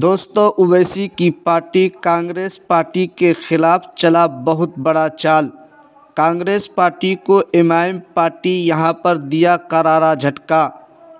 दोस्तों ओवैसी की party Congress party के खिलाफ चला बहुत बड़ा चाल कांग्रेस पार्टी को एम पार्टी यहां पर दिया करारा झटका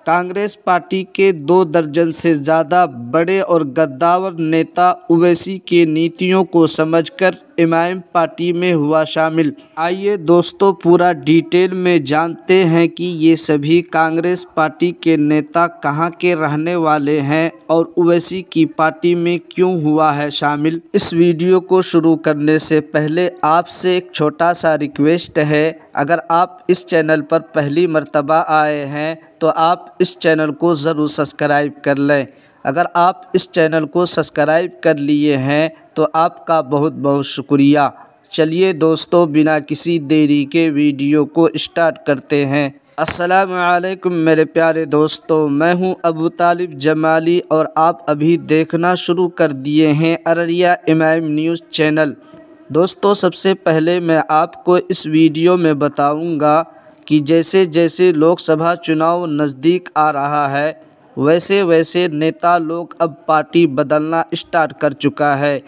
कांग्रेस पार्टी के दो दर्जन से ज़्यादा बड़े और गद्दावर नेता ओवैसी के नीतियों को समझकर इमाम पार्टी में हुआ शामिल आइए दोस्तों पूरा डिटेल में जानते हैं कि ये सभी कांग्रेस पार्टी के नेता कहाँ के रहने वाले हैं और ओवैसी की पार्टी में क्यों हुआ है शामिल इस वीडियो को शुरू करने से पहले आपसे एक छोटा सा रिक्वेस्ट है अगर आप इस चैनल पर पहली मरतबा आए हैं तो आप इस चैनल को ज़रूर सब्सक्राइब कर लें अगर आप इस चैनल को सब्सक्राइब कर लिए हैं तो आपका बहुत बहुत शुक्रिया चलिए दोस्तों बिना किसी देरी के वीडियो को स्टार्ट करते हैं असलकम मेरे प्यारे दोस्तों मैं हूं अबू तालिब जमाली और आप अभी देखना शुरू कर दिए हैं अररिया एम न्यूज़ चैनल दोस्तों सबसे पहले मैं आपको इस वीडियो में बताऊंगा कि जैसे जैसे लोकसभा चुनाव नज़दीक आ रहा है वैसे वैसे नेता लोग अब पार्टी बदलना स्टार्ट कर चुका है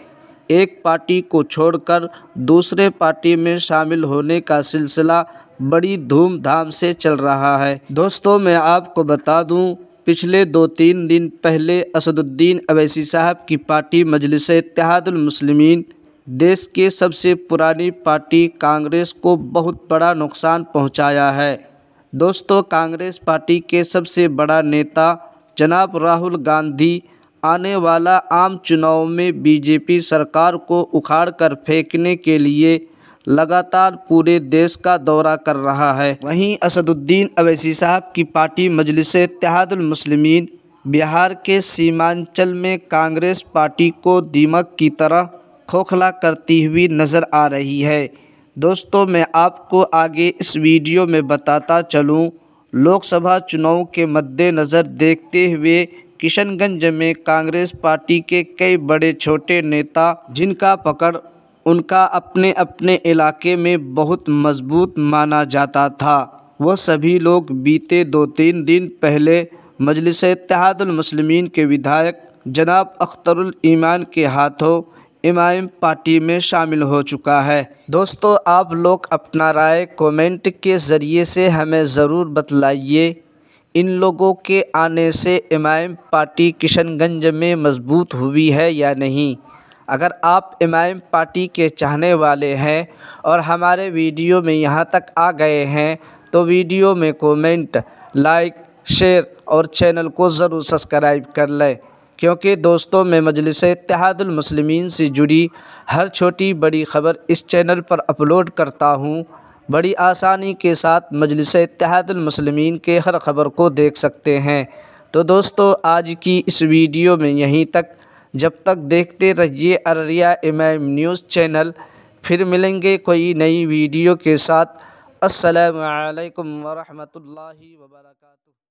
एक पार्टी को छोड़कर दूसरे पार्टी में शामिल होने का सिलसिला बड़ी धूमधाम से चल रहा है दोस्तों मैं आपको बता दूं पिछले दो तीन दिन पहले असदुद्दीन अवैसी साहब की पार्टी मजलिस मुस्लिमीन देश के सबसे पुरानी पार्टी कांग्रेस को बहुत बड़ा नुकसान पहुंचाया है दोस्तों कांग्रेस पार्टी के सबसे बड़ा नेता जनाब राहुल गांधी आने वाला आम चुनाव में बीजेपी सरकार को उखाड़ कर फेंकने के लिए लगातार पूरे देश का दौरा कर रहा है वहीं असदुद्दीन अवैसी साहब की पार्टी मजलिस मुस्लिमीन बिहार के सीमांचल में कांग्रेस पार्टी को दीमक की तरह खोखला करती हुई नज़र आ रही है दोस्तों मैं आपको आगे इस वीडियो में बताता चलूँ लोकसभा चुनाव के मद्देनज़र देखते हुए किशनगंज में कांग्रेस पार्टी के कई बड़े छोटे नेता जिनका पकड़ उनका अपने अपने इलाके में बहुत मजबूत माना जाता था वह सभी लोग बीते दो तीन दिन पहले मजलिस मुस्लिमीन के विधायक जनाब अख्तरुल ईमान के हाथों एमआईएम पार्टी में शामिल हो चुका है दोस्तों आप लोग अपना राय कमेंट के ज़रिए से हमें ज़रूर बतलाइए इन लोगों के आने से एमआईएम पार्टी किशनगंज में मजबूत हुई है या नहीं अगर आप एमआईएम पार्टी के चाहने वाले हैं और हमारे वीडियो में यहाँ तक आ गए हैं तो वीडियो में कमेंट, लाइक शेयर और चैनल को ज़रूर सब्सक्राइब कर लें क्योंकि दोस्तों मैं मजलिस मुस्लिमीन से जुड़ी हर छोटी बड़ी ख़बर इस चैनल पर अपलोड करता हूँ बड़ी आसानी के साथ मजलिस मुस्लिमीन के हर ख़बर को देख सकते हैं तो दोस्तों आज की इस वीडियो में यहीं तक जब तक देखते रहिए अररिया एम न्यूज़ चैनल फिर मिलेंगे कोई नई वीडियो के साथ असलकम वरहमल वर्का